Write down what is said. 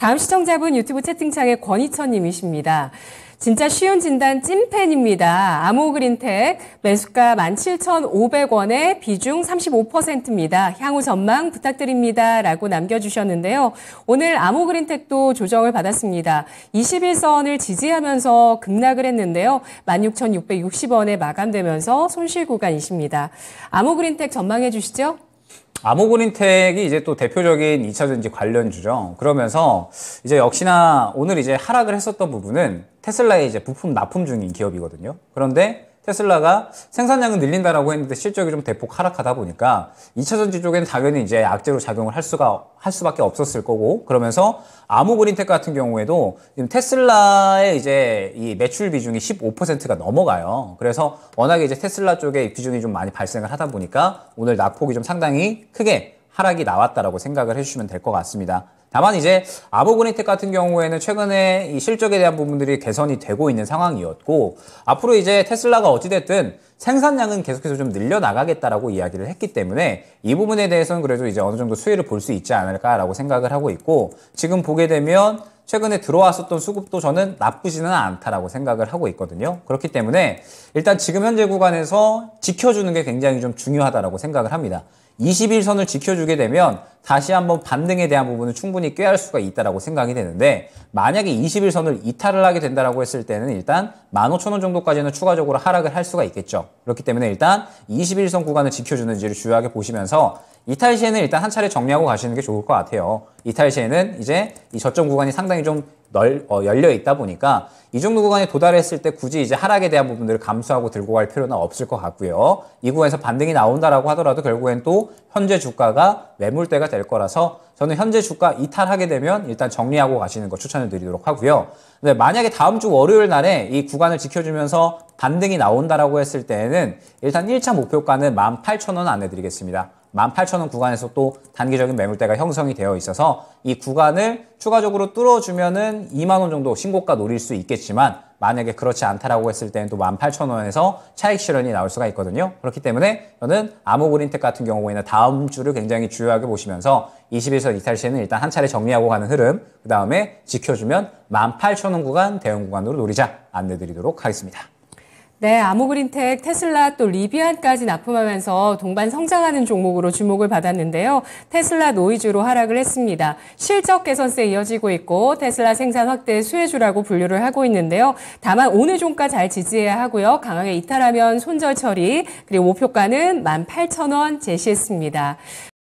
다음 시청자분 유튜브 채팅창에 권희천님이십니다. 진짜 쉬운 진단 찐팬입니다. 암호그린텍 매수가 17,500원에 비중 35%입니다. 향후 전망 부탁드립니다. 라고 남겨주셨는데요. 오늘 암호그린텍도 조정을 받았습니다. 21선을 지지하면서 급락을 했는데요. 16,660원에 마감되면서 손실 구간이십니다. 암호그린텍 전망해 주시죠. 암호그린텍이 이제 또 대표적인 2차전지 관련주죠. 그러면서 이제 역시나 오늘 이제 하락을 했었던 부분은 테슬라의 이제 부품 납품 중인 기업이거든요. 그런데 테슬라가 생산량은 늘린다라고 했는데 실적이 좀 대폭 하락하다 보니까 2차 전지 쪽에는 당연히 이제 악재로 작용을 할 수가 할 수밖에 없었을 거고 그러면서 아무그린텍 같은 경우에도 지금 테슬라의 이제 이 매출 비중이 15%가 넘어가요. 그래서 워낙에 이제 테슬라 쪽에 비중이 좀 많이 발생을 하다 보니까 오늘 낙폭이 좀 상당히 크게 하락이 나왔다라고 생각을 해주시면 될 것 같습니다. 다만 이제 아보그니텍 같은 경우에는 최근에 이 실적에 대한 부분들이 개선이 되고 있는 상황이었고 앞으로 이제 테슬라가 어찌됐든 생산량은 계속해서 좀 늘려나가겠다라고 이야기를 했기 때문에 이 부분에 대해서는 그래도 이제 어느 정도 수혜를 볼 수 있지 않을까라고 생각을 하고 있고 지금 보게 되면 최근에 들어왔었던 수급도 저는 나쁘지는 않다라고 생각을 하고 있거든요. 그렇기 때문에 일단 지금 현재 구간에서 지켜주는 게 굉장히 좀 중요하다라고 생각을 합니다. 21선을 지켜주게 되면 다시 한번 반등에 대한 부분은 충분히 꾀할 수가 있다라고 생각이 되는데 만약에 21선을 이탈을 하게 된다라고 했을 때는 일단 15,000원 정도까지는 추가적으로 하락을 할 수가 있겠죠. 그렇기 때문에 일단 21선 구간을 지켜주는지를 주요하게 보시면서 이탈 시에는 일단 한 차례 정리하고 가시는 게 좋을 것 같아요. 이탈 시에는 이제 이 저점 구간이 상당히 좀 널, 어, 열려 있다 보니까 이 정도 구간에 도달했을 때 굳이 이제 하락에 대한 부분들을 감수하고 들고 갈 필요는 없을 것 같고요. 이 구간에서 반등이 나온다라고 하더라도 결국엔 또 현재 주가가 매물대가 될 거라서 저는 현재 주가 이탈하게 되면 일단 정리하고 가시는 거 추천을 드리도록 하고요. 근데 만약에 다음 주 월요일 날에 이 구간을 지켜주면서 반등이 나온다라고 했을 때에는 일단 1차 목표가는 18,000원 안내드리겠습니다. 18,000원 구간에서 또 단기적인 매물대가 형성이 되어 있어서 이 구간을 추가적으로 뚫어주면은 2만원 정도 신고가 노릴 수 있겠지만 만약에 그렇지 않다라고 했을 때는 또 18,000원에서 차익 실현이 나올 수가 있거든요. 그렇기 때문에 저는 암호그린텍 같은 경우에는 다음 주를 굉장히 주요하게 보시면서 21선 이탈시에는 일단 한 차례 정리하고 가는 흐름 그 다음에 지켜주면 18,000원 구간 대형 구간으로 노리자 안내 드리도록 하겠습니다. 네, 아모그린텍 테슬라 또 리비안까지 납품하면서 동반 성장하는 종목으로 주목을 받았는데요. 테슬라 노이즈로 하락을 했습니다. 실적 개선세 이어지고 있고 테슬라 생산 확대 수혜주라고 분류를 하고 있는데요. 다만 오늘 종가 잘 지지해야 하고요. 강하게 이탈하면 손절 처리, 그리고 목표가는 18,000원 제시했습니다.